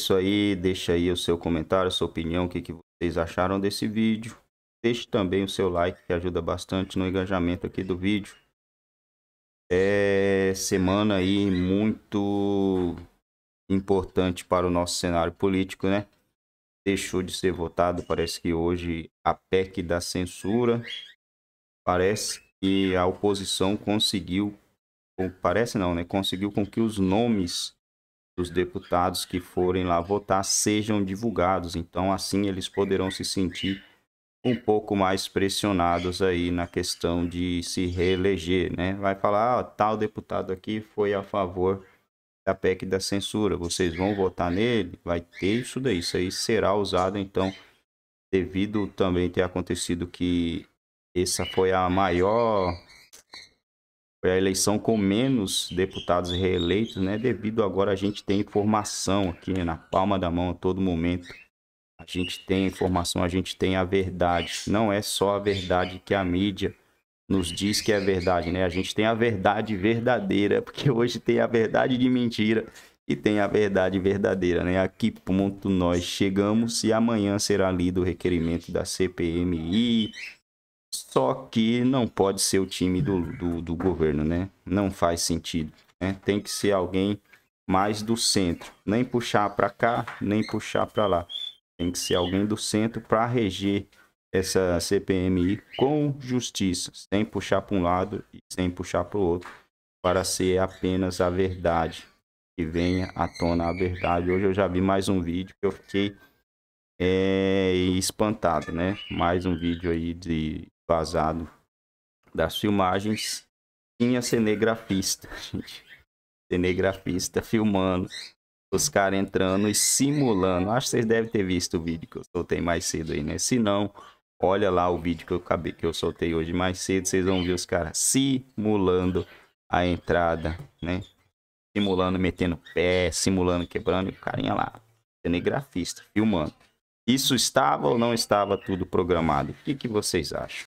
isso aí, deixa aí o seu comentário, a sua opinião, o que, que vocês acharam desse vídeo. Deixe também o seu like, que ajuda bastante no engajamento aqui do vídeo. É semana aí muito importante para o nosso cenário político, né? Deixou de ser votado, parece que hoje, a PEC da censura. Parece que a oposição conseguiu, parece não, né? Conseguiu com que os nomes dos deputados que forem lá votar sejam divulgados. Então, assim, eles poderão se sentir um pouco mais pressionados aí na questão de se reeleger, né? Vai falar, ah, tal deputado aqui foi a favor da PEC da censura, vocês vão votar nele? Vai ter isso daí, isso aí será usado, então, devido também ter acontecido que essa foi a maior foi a eleição com menos deputados reeleitos, né? Devido agora a gente tem informação aqui né? na palma da mão a todo momento. A gente tem informação, a gente tem a verdade. Não é só a verdade que a mídia nos diz que é verdade, né? A gente tem a verdade verdadeira, porque hoje tem a verdade de mentira e tem a verdade verdadeira, né? A que ponto nós chegamos e amanhã será lido o requerimento da CPMI, só que não pode ser o time do, do, do governo, né? Não faz sentido. Né? Tem que ser alguém mais do centro. Nem puxar para cá, nem puxar para lá. Tem que ser alguém do centro para reger essa CPMI com justiça, sem puxar para um lado e sem puxar para o outro, para ser apenas a verdade, que venha à tona a verdade. Hoje eu já vi mais um vídeo que eu fiquei é, espantado, né? Mais um vídeo aí de vazado das filmagens, tinha cenegrafista, gente. Cenegrafista filmando os caras entrando e simulando. Acho que vocês devem ter visto o vídeo que eu soltei mais cedo aí, né? Se não, olha lá o vídeo que eu, acabei, que eu soltei hoje mais cedo. Vocês vão ver os caras simulando a entrada, né? Simulando metendo pé, simulando quebrando. E o carinha lá, cinegrafista, filmando. Isso estava ou não estava tudo programado? O que, que vocês acham?